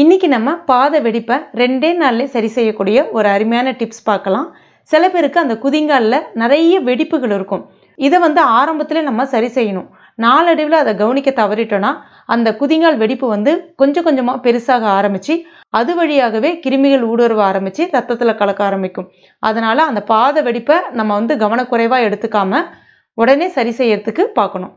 இன்றைக்கி நம்ம பாத வெடிப்பை ரெண்டே நாள்லேயே சரி செய்யக்கூடிய ஒரு அருமையான டிப்ஸ் பார்க்கலாம் சில பேருக்கு அந்த குதிங்காலில் நிறைய வெடிப்புகள் இருக்கும் இதை வந்து ஆரம்பத்தில் நம்ம சரி செய்யணும் நாளடைவில் அதை கவனிக்க தவறிட்டோன்னா அந்த குதிங்கால் வெடிப்பு வந்து கொஞ்சம் கொஞ்சமாக பெருசாக ஆரம்பித்து அது வழியாகவே கிருமிகள் ஊடுருவ ஆரம்பித்து ரத்தத்தில் கலக்க ஆரம்பிக்கும் அதனால் அந்த பாத வெடிப்பை நம்ம வந்து கவனக்குறைவாக எடுத்துக்காமல் உடனே சரி செய்யறதுக்கு பார்க்கணும்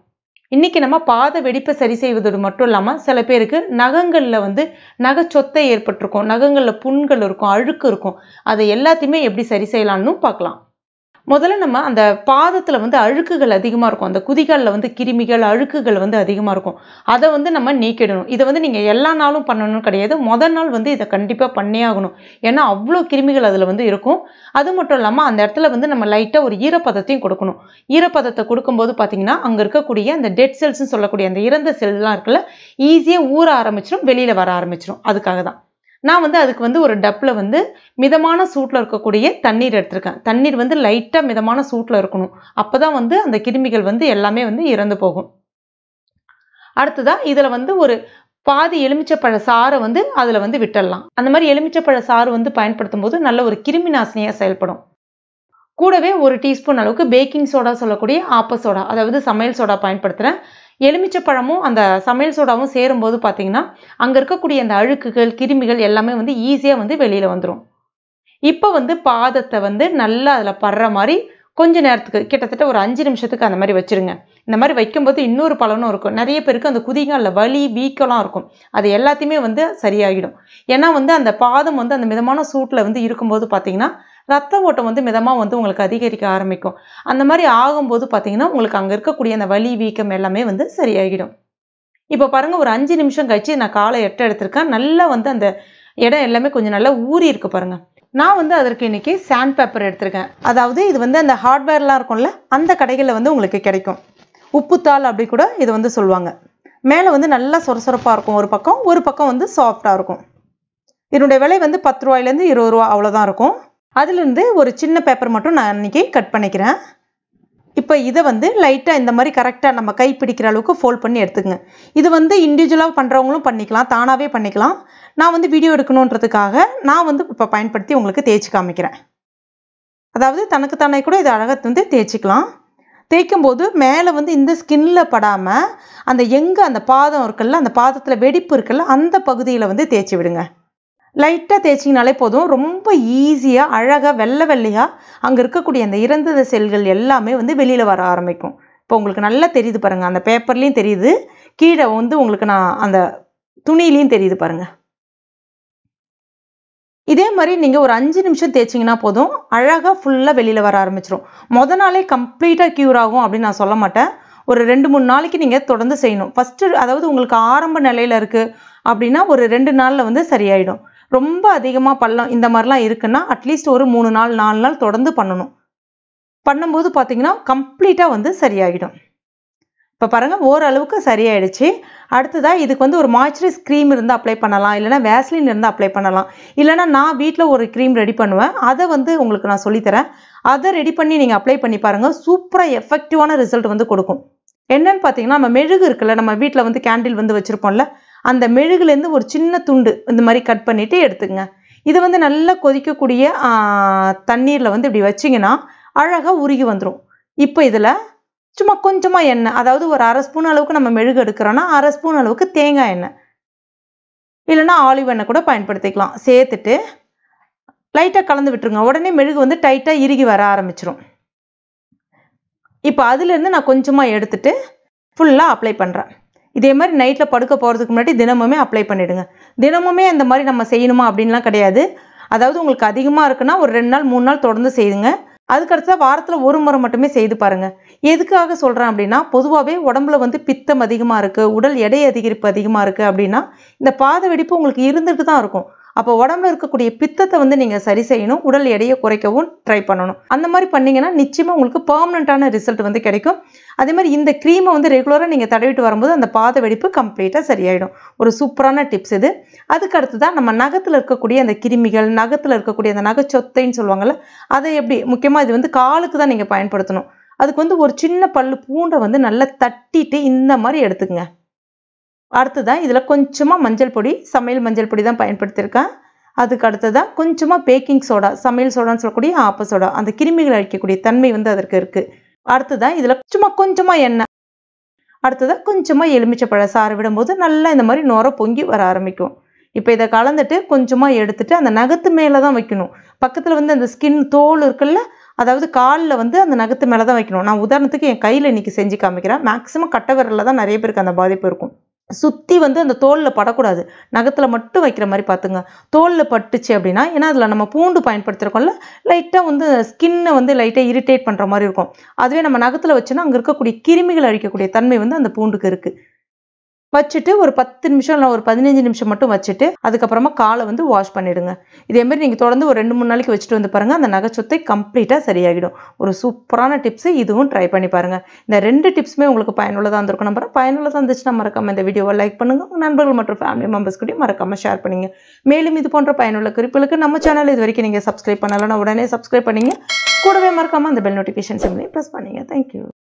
இன்றைக்கி நம்ம பாத வெடிப்பை சரி செய்வதோடு மட்டும் இல்லாமல் சில பேருக்கு நகங்களில் வந்து நகை சொத்தை ஏற்பட்டிருக்கும் நகங்களில் புண்கள் இருக்கும் அழுக்கு இருக்கும் அதை எல்லாத்தையுமே எப்படி சரி செய்யலாம்னு பார்க்கலாம் முதல்ல நம்ம அந்த பாதத்தில் வந்து அழுக்குகள் அதிகமாக இருக்கும் அந்த குதிகாலில் வந்து கிருமிகள் அழுக்குகள் வந்து அதிகமாக இருக்கும் அதை வந்து நம்ம நீக்கிடணும் இதை வந்து நீங்கள் எல்லா நாளும் பண்ணணும்னு கிடையாது முதல் நாள் வந்து இதை கண்டிப்பாக பண்ணே ஆகணும் ஏன்னா அவ்வளோ கிருமிகள் அதில் வந்து இருக்கும் அது மட்டும் இல்லாமல் அந்த இடத்துல வந்து நம்ம லைட்டாக ஒரு ஈரப்பதத்தையும் கொடுக்கணும் ஈரப்பதத்தை கொடுக்கும்போது பார்த்தீங்கன்னா அங்கே இருக்கக்கூடிய அந்த டெட் செல்ஸ்ன்னு சொல்லக்கூடிய அந்த இறந்த செல்லாம் இருக்குல்ல ஈஸியாக ஊற ஆரம்பிச்சிடும் வெளியில் வர ஆரம்பிச்சிடும் அதுக்காக தான் நான் வந்து அதுக்கு வந்து ஒரு டப்பில் வந்து மிதமான சூட்டில் இருக்கக்கூடிய தண்ணீர் எடுத்திருக்கேன் தண்ணீர் வந்து லைட்டாக மிதமான சூட்டில் இருக்கணும் அப்போ தான் வந்து அந்த கிருமிகள் வந்து எல்லாமே வந்து இறந்து போகும் அடுத்ததாக இதில் வந்து ஒரு பாதி எலுமிச்சப்பழ சாறை வந்து அதில் வந்து விட்டுடலாம் அந்த மாதிரி எலுமிச்சப்பழ சாறு வந்து பயன்படுத்தும் போது நல்ல ஒரு கிருமி நாசினியாக செயல்படும் கூடவே ஒரு டீஸ்பூன் அளவுக்கு பேக்கிங் சோடா சொல்லக்கூடிய ஆப்ப சோடா அதாவது சமையல் சோடா பயன்படுத்துகிறேன் எலுமிச்சப்பழமும் அந்த சமையல் சோடாவும் சேரும்போது பார்த்தீங்கன்னா அங்கே இருக்கக்கூடிய அந்த அழுக்குகள் கிருமிகள் எல்லாமே வந்து ஈஸியாக வந்து வெளியில் வந்துடும் இப்போ வந்து பாதத்தை வந்து நல்லா அதில் படுற மாதிரி கொஞ்ச நேரத்துக்கு கிட்டத்தட்ட ஒரு அஞ்சு நிமிஷத்துக்கு அந்த மாதிரி வச்சுருங்க இந்த மாதிரி வைக்கும்போது இன்னொரு பலனும் இருக்கும் நிறைய பேருக்கு அந்த குதிகாலில் வலி வீக்கம்லாம் இருக்கும் அது எல்லாத்தையுமே வந்து சரியாகிடும் ஏன்னா வந்து அந்த பாதம் வந்து அந்த மிதமான சூட்டில் வந்து இருக்கும்போது பார்த்தீங்கன்னா ரத்த ஓட்டம் வந்து மிதமாக வந்து உங்களுக்கு அதிகரிக்க ஆரம்பிக்கும் அந்த மாதிரி ஆகும்போது பார்த்திங்கன்னா உங்களுக்கு அங்கே இருக்கக்கூடிய அந்த வலி வீக்கம் எல்லாமே வந்து சரியாகிடும் இப்போ பாருங்கள் ஒரு அஞ்சு நிமிஷம் கழிச்சு நான் காலை எட்ட எடுத்திருக்கேன் நல்லா வந்து அந்த இடம் எல்லாமே கொஞ்சம் நல்லா ஊறி இருக்குது பாருங்கள் நான் வந்து அதற்கு இன்றைக்கி சாண்ட் பேப்பர் எடுத்திருக்கேன் அதாவது இது வந்து அந்த ஹார்ட்வேர்லாம் இருக்கும்ல அந்த கடைகளில் வந்து உங்களுக்கு கிடைக்கும் உப்புத்தாள் அப்படி கூட இதை வந்து சொல்லுவாங்க மேலே வந்து நல்லா சொரசொரப்பாக இருக்கும் ஒரு பக்கம் ஒரு பக்கம் வந்து சாஃப்டாக இருக்கும் இதனுடைய விலை வந்து பத்து ரூபாயிலேருந்து இருபது ரூபா அவ்வளோதான் இருக்கும் அதிலிருந்து ஒரு சின்ன பேப்பர் மட்டும் நான் இன்றைக்கி கட் பண்ணிக்கிறேன் இப்போ இதை வந்து லைட்டாக இந்த மாதிரி கரெக்டாக நம்ம கை பிடிக்கிற அளவுக்கு ஃபோல்ட் பண்ணி எடுத்துக்கங்க இது வந்து இண்டிவிஜுவலாக பண்ணுறவங்களும் பண்ணிக்கலாம் தானாகவே பண்ணிக்கலாம் நான் வந்து வீடியோ எடுக்கணுன்றதுக்காக நான் வந்து இப்போ பயன்படுத்தி உங்களுக்கு தேய்ச்சி காமிக்கிறேன் அதாவது தனக்குத்தானே கூட இது அழகாக வந்து தேய்ச்சிக்கலாம் தேய்க்கும் போது மேலே வந்து இந்த ஸ்கின்ல படாமல் அந்த எங்கே அந்த பாதம் இருக்குல்ல அந்த பாதத்தில் வெடிப்பு இருக்குல்ல அந்த பகுதியில் வந்து தேய்ச்சி விடுங்க லைட்டாக தேய்ச்சிங்கனாலே போதும் ரொம்ப ஈஸியாக அழகாக வெள்ளை வெள்ளையாக அங்கே இருக்கக்கூடிய அந்த இறந்தத செல்கள் எல்லாமே வந்து வெளியில் வர ஆரம்பிக்கும் இப்போ உங்களுக்கு நல்லா தெரியுது பாருங்கள் அந்த பேப்பர்லேயும் தெரியுது கீழே வந்து உங்களுக்கு நான் அந்த துணியிலையும் தெரியுது பாருங்கள் இதே மாதிரி நீங்கள் ஒரு அஞ்சு நிமிஷம் தேய்ச்சிங்கன்னா போதும் அழகாக ஃபுல்லாக வெளியில் வர ஆரம்பிச்சிடும் மொதல் நாளே கம்ப்ளீட்டாக க்யூர் ஆகும் அப்படின்னு நான் சொல்ல மாட்டேன் ஒரு ரெண்டு மூணு நாளைக்கு நீங்கள் தொடர்ந்து செய்யணும் ஃபஸ்ட்டு அதாவது உங்களுக்கு ஆரம்ப நிலையில் இருக்குது அப்படின்னா ஒரு ரெண்டு நாளில் வந்து சரியாயிடும் ரொம்ப அதிகமாக பள்ளம் இந்த மாதிரிலாம் இருக்குன்னா அட்லீஸ்ட் ஒரு மூணு நாள் நாலு நாள் தொடர்ந்து பண்ணணும் பண்ணும்போது பார்த்தீங்கன்னா கம்ப்ளீட்டாக வந்து சரியாகிடும் இப்போ பாருங்கள் ஓரளவுக்கு சரியாயிடுச்சு அடுத்ததாக இதுக்கு வந்து ஒரு மாய்ச்சரைஸ் க்ரீம் இருந்து அப்ளை பண்ணலாம் இல்லைனா வேஸ்லின் இருந்து அப்ளை பண்ணலாம் இல்லைனா நான் வீட்டில் ஒரு க்ரீம் ரெடி பண்ணுவேன் அதை வந்து உங்களுக்கு நான் சொல்லித்தரேன் அதை ரெடி பண்ணி நீங்கள் அப்ளை பண்ணி பாருங்கள் சூப்பராக எஃபெக்டிவான ரிசல்ட் வந்து கொடுக்கும் என்னென்னு பார்த்தீங்கன்னா நம்ம மெழுகு இருக்குல்ல நம்ம வீட்டில் வந்து கேண்டில் வந்து வச்சுருப்போம்ல அந்த மெழுகுலேருந்து ஒரு சின்ன துண்டு இந்த மாதிரி கட் பண்ணிவிட்டு எடுத்துங்க இது வந்து நல்லா கொதிக்கக்கூடிய தண்ணீரில் வந்து இப்படி வச்சிங்கன்னா அழகாக உருகி வந்துடும் இப்போ இதில் சும்மா கொஞ்சமாக எண்ணெய் அதாவது ஒரு அரை ஸ்பூன் அளவுக்கு நம்ம மெழுகு எடுக்கிறோன்னா அரை ஸ்பூன் அளவுக்கு தேங்காய் எண்ணெய் இல்லைனா ஆலிவ் எண்ணெய் கூட பயன்படுத்திக்கலாம் சேர்த்துட்டு லைட்டாக கலந்து விட்டுருங்க உடனே மெழுகு வந்து டைட்டாக இறுகி வர ஆரம்பிச்சிடும் இப்போ அதுலேருந்து நான் கொஞ்சமாக எடுத்துகிட்டு ஃபுல்லாக அப்ளை பண்ணுறேன் இதே மாதிரி நைட்டில் படுக்க போகிறதுக்கு முன்னாடி தினமுமே அப்ளை பண்ணிவிடுங்க தினமுமே அந்த மாதிரி நம்ம செய்யணுமா அப்படின்லாம் கிடையாது அதாவது உங்களுக்கு அதிகமாக இருக்குன்னா ஒரு ரெண்டு நாள் மூணு நாள் தொடர்ந்து செய்யுங்க அதுக்கடுத்தா வாரத்தில் ஒரு முறை மட்டுமே செய்து பாருங்கள் எதுக்காக சொல்கிறேன் அப்படின்னா பொதுவாகவே உடம்புல வந்து பித்தம் அதிகமாக இருக்குது உடல் எடை அதிகரிப்பு அதிகமாக இருக்குது அப்படின்னா இந்த பாத வெடிப்பு உங்களுக்கு இருந்துட்டு தான் இருக்கும் அப்போ உடம்புல இருக்கக்கூடிய பித்தத்தை வந்து நீங்கள் சரி செய்யணும் உடல் எடையை குறைக்கவும் ட்ரை பண்ணணும் அந்த மாதிரி பண்ணீங்கன்னா நிச்சயமாக உங்களுக்கு பர்மனண்ட்டான ரிசல்ட் வந்து கிடைக்கும் அதே மாதிரி இந்த க்ரீமை வந்து ரெகுலராக நீங்கள் தடவிட்டு வரும்போது அந்த பாத வெடிப்பு கம்ப்ளீட்டாக சரியாயிடும் ஒரு சூப்பரான டிப்ஸ் இது அதுக்கு அடுத்து தான் நம்ம நகத்தில் இருக்கக்கூடிய அந்த கிருமிகள் நகத்தில் இருக்கக்கூடிய அந்த நகை சொத்தைன்னு சொல்லுவாங்கள்ல அதை எப்படி முக்கியமாக இது வந்து காலுக்கு தான் நீங்கள் பயன்படுத்தணும் அதுக்கு வந்து ஒரு சின்ன பல் பூண்டை வந்து நல்லா தட்டிட்டு இந்த மாதிரி எடுத்துக்கங்க அடுத்ததான் இதில் கொஞ்சமாக மஞ்சள் பொடி சமையல் மஞ்சள் பொடி தான் பயன்படுத்தியிருக்கேன் அதுக்கு அடுத்ததாக கொஞ்சமாக பேக்கிங் சோடா சமையல் சோடான்னு சொல்லக்கூடிய ஆப்ப சோடா அந்த கிருமிகள் அழிக்கக்கூடிய தன்மை வந்து அதற்கு இருக்குது அடுத்ததான் இதில் சும்மா கொஞ்சமாக எண்ணெய் அடுத்ததாக கொஞ்சமாக எலுமிச்சப்பழ சாறு விடும்போது நல்லா இந்த மாதிரி நுர பொங்கி வர ஆரம்பிக்கும் இப்போ இதை கலந்துட்டு கொஞ்சமாக எடுத்துட்டு அந்த நகத்து மேலே தான் வைக்கணும் பக்கத்தில் வந்து அந்த ஸ்கின் தோல் இருக்குல்ல அதாவது காலில் வந்து அந்த நகத்து மேலே தான் வைக்கணும் நான் உதாரணத்துக்கு என் கையில் இன்றைக்கி செஞ்சு காமிக்கிறேன் மேக்ஸிமம் கட்டை விரலில் தான் நிறைய பேருக்கு அந்த பாதிப்பு இருக்கும் சுற்றி வந்து அந்த தோலில் படக்கூடாது நகத்தில் மட்டும் வைக்கிற மாதிரி பார்த்துங்க தோலில் பட்டுச்சு அப்படின்னா ஏன்னா அதில் நம்ம பூண்டு பயன்படுத்துகிறோம்ல லைட்டாக வந்து ஸ்கின்னை வந்து லைட்டாக இரிட்டேட் பண்ணுற மாதிரி இருக்கும் அதுவே நம்ம நகத்தில் வச்சோம்னா அங்கே இருக்கக்கூடிய கிருமிகள் அழிக்கக்கூடிய தன்மை வந்து அந்த பூண்டுக்கு இருக்குது வச்சுட்டு ஒரு பத்து நிமிஷம் இல்லை ஒரு பதினஞ்சு நிமிஷம் மட்டும் வச்சுட்டு அதுக்கப்புறமா காலை வந்து வாஷ் பண்ணிவிடுங்க இதேமாரி நீங்கள் தொடர்ந்து ஒரு ரெண்டு மூணு நாளைக்கு வச்சுட்டு வந்து பாருங்கள் அந்த நகைச்சுத்தை கம்ப்ளீட்டாக சரியாகிடும் ஒரு சூப்பரான டிப்ஸு இதுவும் ட்ரை பண்ணி பாருங்கள் இந்த ரெண்டு டிப்ஸுமே உங்களுக்கு பயனுள்ளதாக இருந்திருக்கும் நம்புறேன் பயனுள்ளதாக இருந்துச்சுன்னா மறக்காமல் இந்த வீடியோவை லைக் பண்ணுங்கள் உங்கள் நண்பர்கள் மற்றும் ஃபேமிலி மெம்பர்ஸ் கூட மறக்காமல் ஷேர் பண்ணுங்கள் மேலும் இது போன்ற பயனுள்ள குறிப்புகளுக்கு நம்ம சேனல் இது வரைக்கும் நீங்கள் சப்ஸ்கிரைப் பண்ணலைன்னா உடனே சப்ஸ்கிரைப் பண்ணிங்க கூடவே மறக்காமல் அந்த பெல் நோட்டிஃபிகேஷன் சிம்லையும் ப்ரெஸ் பண்ணிங்க தேங்க்யூ